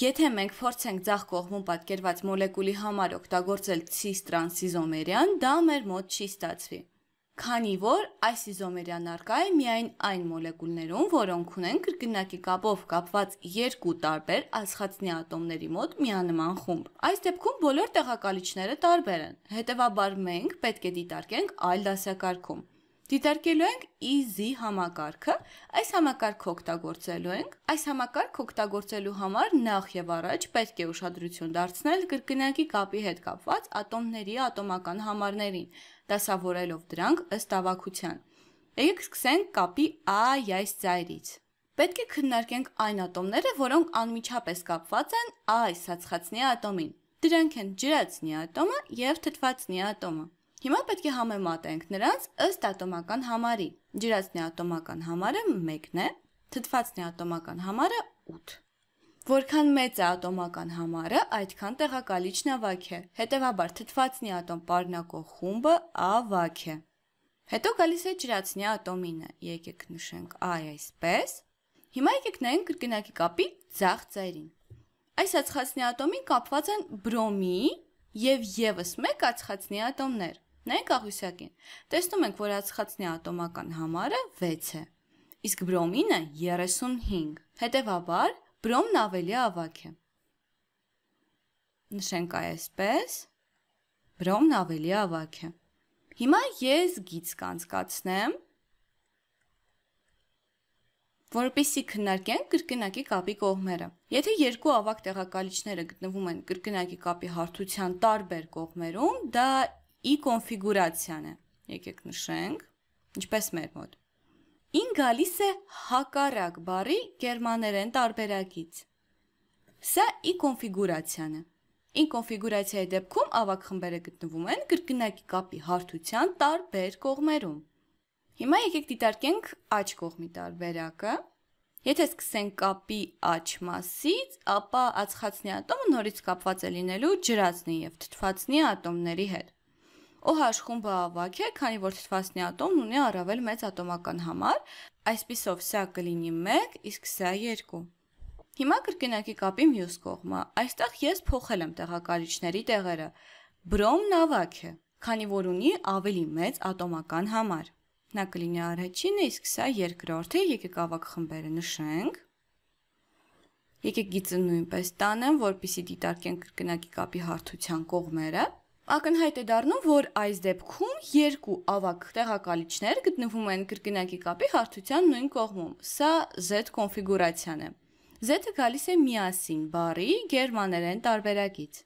Եթե մենք փորձենք ցախ կողմում պատկերված մոլեկուլի համար օգտագործել ցիստրանսիզոմերյան, դա մեր մոտ չի ստացվի։ Քանի որ այս իզոմերյան արկա է միայն այն մոլեկուլներում, որոնք ունեն կրկնակի կապով կապված երկու տարբեր ասխացնի ատոմների մոտ միանման խումբ։ Այս դեպքում բոլոր տեղակալիչները տարբեր են։ Հետևաբար մենք պետք է դիտարկենք այլ դասակարգում։ Դիտարկելու ենք easy համակարգը, այս համակարգը օգտագործելու ենք։ Այս համակարգը օգտագործելու համար նախ եւ առաջ պետք է ուշադրություն դարձնել կրկնակի կապի հետ կապված ատոմների ատոմական համարներին, դասավորելով դրանք ըստ ավակության։ Եկեք սկսենք կապի i այս ծայրից։ Պետք է քննարկենք այն ատոմները, որոնք անմիջապես կապված են i-ս հացածնի ատոմին։ Դրանք են ջրածնի ատոմը եւ թթվածնի ատոմը։ Հիմա պետք է համեմատենք նրանց ըստ ատոմական համարի։ Ջրածնի ատոմական համարը 1-ն է, թթվածնի ատոմական համարը 8։ Որքան մեծ է ատոմական համարը, այդքան տեղակալիչն ավակ է։ Հետևաբար թթվածնի ատոմ պարունակող խումբը ավակ է։ Հետո գալիս է ջրածնի ատոմինը։ Եկեք նշենք I այսպես։ Հիմա եկեք նայենք կրկնակի կապի ցախ ծայրին։ Այս ածխածնի ատոմին կապված են բրոմի եւ եւս մեկ ածխածնի ատոմներ։ Նայեք աղյուսակին։ Տեսնում ենք, որ ածխածնի ատոմական համարը 6 է, իսկ բրոմինը 35։ Հետևաբար բրոմն ավելի ավակ է։ Նշենք այսպես. բրոմն ավելի ավակ է։ Հիմա ես գիծ կանցկացնեմ, որպեսի քննարկենք կրկնակի կապի կողմերը։ Եթե երկու ավակ տեղակալիչները գտնվում են կրկնակի կապի հարթության տարբեր կողմերում, դա i կոնֆիգուրացիան է։ Եկեք նշենք, ինչպես մեր մոտ։ Ին գալիս է հակառակ բառի գերմաներեն տարբերակից։ Սա i կոնֆիգուրացիան է։ Ին կոնֆիգուրացիայի դեպքում ավակ խմբերը գտնվում են կրկնակի կապի հարթության տարբեր կողմերում։ Հիմա եկեք դիտարկենք աջ կողմի տարբերակը։ Եթե սկսենք կապի աջ մասից, ապա ածխածնի ատոմը նորից կապված է լինելու ջրածնի եւ թթվածնի ատոմների հետ։ OH խումբը ավակ է, քանի որ թթվածնի ատոմն ունի առավել մեծ ատոմական համար, այսպիսով սա կլինի 1, իսկ սա 2։ Հիմա կրկնակի կապի մյուս կողմը։ Այստեղ ես փոխել եմ տեղակալիչների տեղերը։ Բրոմն ավակ է, քանի որ ունի ավելի մեծ ատոմական համար։ Նա կլինի առաջինը, իսկ սա երկրորդը, եկեք ավակ խմբերը նշենք։ Եկեք գիծը նույնպես տանեմ, որpիսի դիտարկենք կրկնակի կապի հարթության կողմերը։ 1 Ակնհայտ է դառնում, որ այս դեպքում երկու ավակ տեղակալիչներ գտնվում են կրկնակի կապի հարթության նույն կողմում։ Սա Z կոնֆիգուրացիան է։ Z-ը գալիս է միասին բարի գերմաներեն տարբերակից։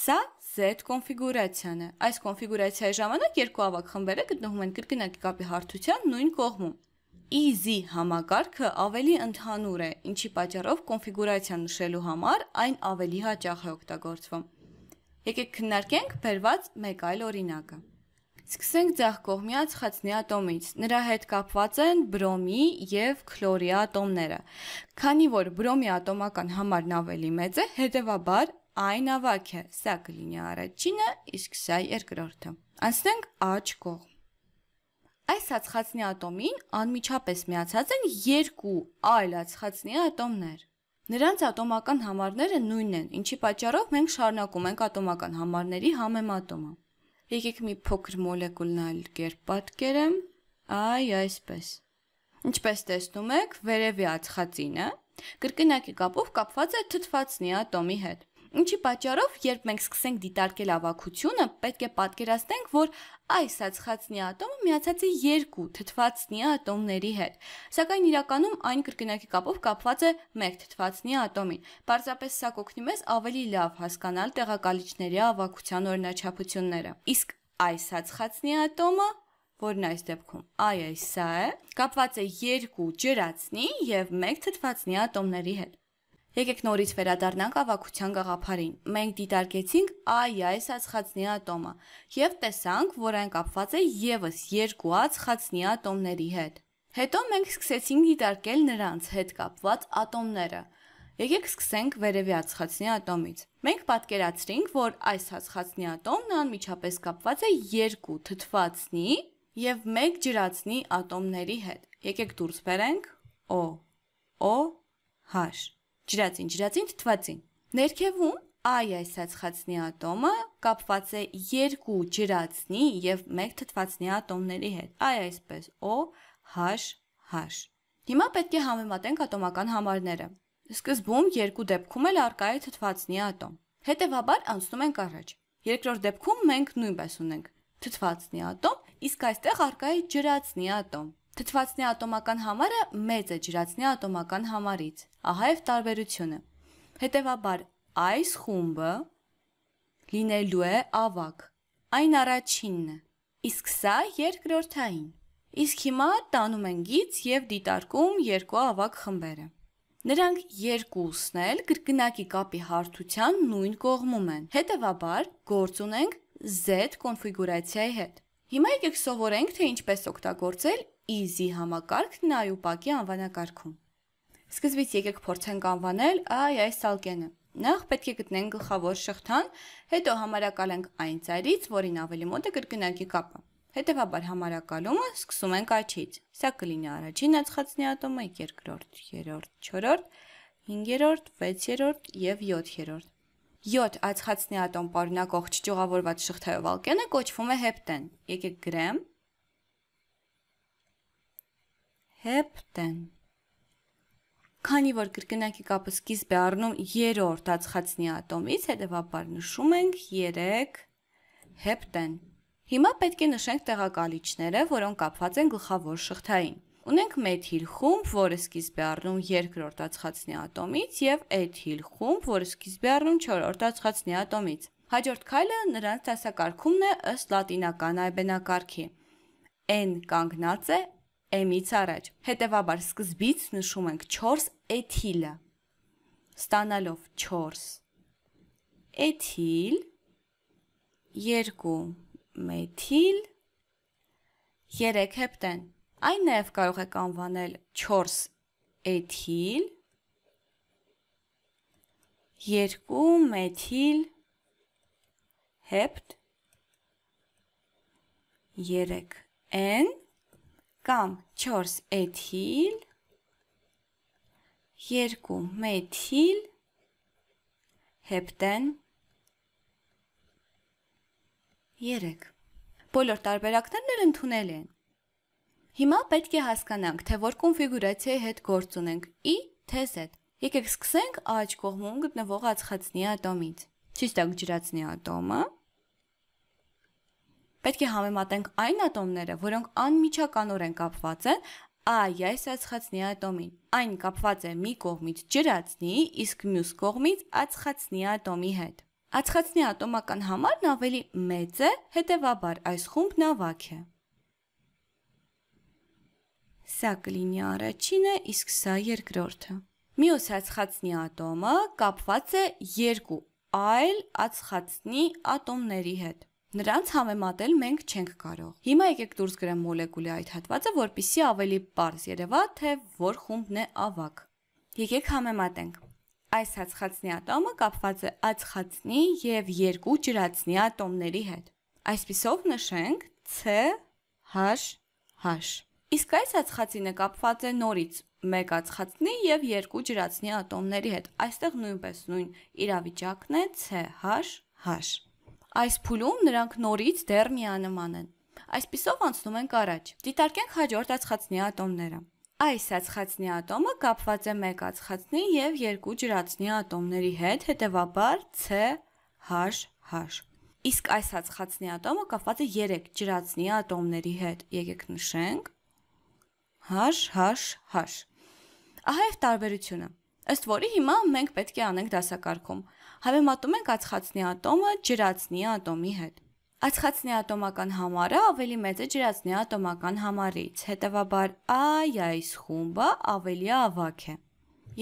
Սա Z կոնֆիգուրացիան է։ Այս կոնֆիգուրացիայի ժամանակ երկու ավակ խմբերը գտնվում են կրկնակի կապի հարթության նույն կողմում։ Easy համակարգը ավելի ընդհանուր է, ինչի պատճառով կոնֆիգուրացիան նշելու համար այն ավելի հաճախ է օգտագործվում։ Եկեք քննարկենք բերված մեկ այլ օրինակը։ Սկսենք ձախ կողմյաց խացնի ատոմից։ Նրա հետ կապված են բրոմի եւ քլորի ատոմները։ Քանի որ բրոմի ատոմական համարն ավելի մեծ է, հետեւաբար այն ավակ է։ Սա կլինի առաջինը, իսկ սա երկրորդը։ Անցնենք աճ կողմ։ Այս ածխածնի ատոմին անմիջապես միացած են երկու այլ ածխածնի ատոմներ։ Նրանց ատոմական համարները նույնն են, ինչի պատճառով մենք շարունակում ենք ատոմական համարների համեմատումը։ Եկեք մի փոքր մոլեկուլն այլ կերպ պատկերեմ, այ այսպես։ Ինչպես տեսնում եք, վերևի ածխածինը կրկնակի կապով կապված է թթվածնի ատոմի հետ։ Ինչի պատճառով, երբ մենք սկսենք դիտարկել ավակությունը, պետք է պատկերացնենք, որ այս ածխածնի ատոմը միացած է երկու թթվածնի ատոմների հետ։ Սակայն իրականում այն կրկնակի կապով կապված է մեկ թթվածնի ատոմին։ Պարզապես սա կօգնի մեզ ավելի լավ հասկանալ տեղակալիչների ավակության օրինաչափությունները։ Իսկ այս ածխածնի ատոմը որն այս դեպքում այ այս սա է, կապված է երկու ջրածնի եւ մեկ թթվածնի ատոմների հետ։ Եկեք նորից վերադառնանք ավակության գաղափարին։ Մենք դիտարկեցինք I այս ածխածնի ատոմը եւ տեսանք, որ այն կապված է եւս երկու ածխածնի ատոմների հետ։ Հետո մենք սկսեցինք դիտարկել նրանց հետ կապված ատոմները։ Եկեք սկսենք վերևի ածխածնի ատոմից։ Մենք պատկերացրինք, որ այս ածխածնի ատոմն անմիջապես կապված է երկու թթվածնի եւ մեկ ջրածնի ատոմների հետ։ Եկեք դուրս բերենք O O H ջրածին, ջրածին թթվածին։ Ներքևում I այսացածնի ատոմը կապված է երկու ջրածնի եւ մեկ թթվածնի ատոմների հետ։ I այսպես O H H։ Հիմա պետք է համեմատենք ատոմական համարները։ Սկզբում երկու դեպքում էլ արկա է թթվածնի ատոմ։ Հետևաբար անցնում ենք առաջ։ Երկրորդ դեպքում մենք նույնպես ունենք թթվածնի ատոմ, իսկ այստեղ արկա է ջրածնի ատոմ։ Թթվածնի ատոմական համարը մեծ է ջրածնի ատոմական համարից։ Ահա եւ տարբերությունը։ Հետևաբար, այս խումբը լինելու է ավակ։ Այն առաջինն է։ Իսկ սա երկրորդային։ Իսկ հիմա տանում են գից եւ դիտարկում երկու ավակ խմբերը։ Նրանք երկուսն էլ գրկնակի կապի հարթության նույն կողմում են։ Հետևաբար, գործ ունենք Z կոնֆիգուրացիայի հետ։ Հիմա եկեք սովորենք, թե ինչպես օգտագործել Easy համակարգն է IUPAC-ի անվանակարգում։ Սկզբից եկեք փորձենք անվանել այ այս ալկենը։ Նախ պետք է գտնենք գլխավոր շղթան, հետո համարակալենք այն ծայրից, որին ավելի մոտ է կրկնակի կապը։ Հետևաբար համարակալումը սկսում ենք աչից։ Սա կլինի առաջին ածխածնի ատոմը, երկրորդ, երրորդ, չորրորդ, 5-րդ, 6-րդ եւ 7-րդ։ 7 ածխածնի ատոմ պարունակող ճյուղավորված շղթայով ալկենը կոչվում է հեպտեն։ Եկեք գրեմ 1 հեպտեն։ Քանի որ կրկնակի կապը սկիզբ է առնում երրորդ ածխածնի ատոմից, հետևաբար նշում ենք 3 հեպտեն։ Հիմա պետք է նշենք տեղակալիչները, որոնք կապված են գլխավոր շղթային։ Ունենք մեթիլ խումբ, որը սկիզբ է առնում երկրորդ ածխածնի ատոմից եւ էթիլ խումբ, որը սկիզբ է առնում չորրորդ ածխածնի ատոմից։ Հաջորդ քայլը նրանց դասակարգումն է ըստ լատինական այբենակարգի։ N կանգնած է m-ից առաջ։ Հետևաբար սկզբից նշում ենք 4 էթիլը։ Ստանալով 4 էթիլ 2 մեթիլ 3 հեպտեն։ Այն նաև կարող եք անվանել 4 էթիլ 2 մեթիլ հեպտ 3 N կամ 4 էթիլ, 2 մեթիլ, հեպտեն 3 Բոլոր տարբերակներն էլ ընդունել են։ Հիմա պետք է հասկանանք, թե որ կոնֆիգուրացիայի հետ գործ ունենք՝ E թե Z։ Եկեք սկսենք աջ կողմում գտնվող ածխածնի ատոմից։ Չիստակ ջրածնի ատոմը պետք է համեմատենք այն ատոմները, որոնք անմիջականորեն կապված են AYS ածխածնի ատոմին։ Այն կապված է մի կողմից ջրածնի, իսկ մյուս կողմից ածխածնի ատոմի հետ։ Ածխածնի ատոմական համարն ավելի մեծ է, հետևաբար այս խումբն ավակ է։ Սա կլինի առաջինը, իսկ սա երկրորդը։ Մյուս ածխածնի ատոմը կապված է երկու այլ ածխածնի ատոմների հետ։ Նրանց համեմատել մենք չենք կարող։ Հիմա եկեք դուրս գրեմ մոլեկուլի այդ հատվածը, որpիսի ավելի པարզ երևա, թե որ խումբն է ավակ։ Եկեք համեմատենք։ Այս հացխացնի ատոմը կապված է ածխացնի եւ երկու ջրացնի ատոմների հետ։ Այսպիսով նշենք CHH։ Իսկ այս ածխացինը կապված է նորից մեկ ածխացնի եւ երկու ջրացնի ատոմների հետ։ Այստեղ նույնպես նույն իրավիճակն է CHH։ Այս փուլում նրանք նորից դեռ միանման են։ Այսպիսով անցնում ենք առաջ։ Դիտարկենք հաջորդ ածխածնի ատոմները։ Այս ածխածնի ատոմը կապված է մեկ ածխածնի եւ երկու ջրածնի ատոմների հետ, հետեւաբար CH․H։ Իսկ այս ածխածնի ատոմը կապված է 3 ջրածնի ատոմների հետ։ Եկեք նշենք HHH։ Ահա եւ տարբերությունը ըստ որի հիմա մենք պետք է անենք դասակարգում։ Հավեմատում ենք ածխածնի ատոմը ջրածնի ատոմի հետ։ Ածխածնի ատոմական համարը ավելի մեծ է ջրածնի ատոմական համարից, հետևաբար այ այս խումբը ավելի ավակ է։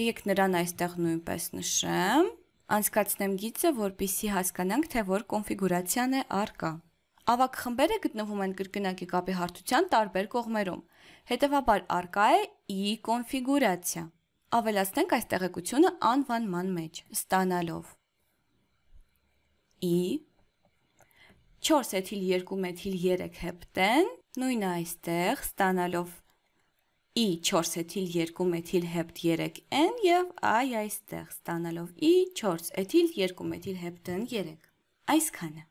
Եկեք նրան այստեղ նույնպես նշեմ, անցկացնեմ գիծը, որpիսի հասկանանք, թե որ կոնֆիգուրացիան է արկա։ Ավակ խմբերը գտնվում են կրկնակի կապի հարթության տարբեր կողմերում։ Հետևաբար արկա է E կոնֆիգուրացիա։ Ավելացնենք այս տեղեկությունը անվանման մեջ, ստանալով ի 4 էթիլ 2 մեթիլ 3 հեպտեն, նույնը այստեղ ստանալով ի 4 էթիլ 2 մեթիլ հեպտ 3n եւ i այստեղ ստանալով ի 4 էթիլ 2 մեթիլ հեպտեն 3։ Այսքանը։